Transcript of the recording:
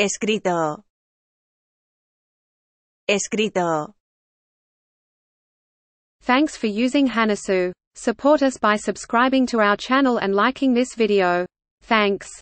escrito escrito Thanks for using Hanasu. Support us by subscribing to our channel and liking this video. Thanks.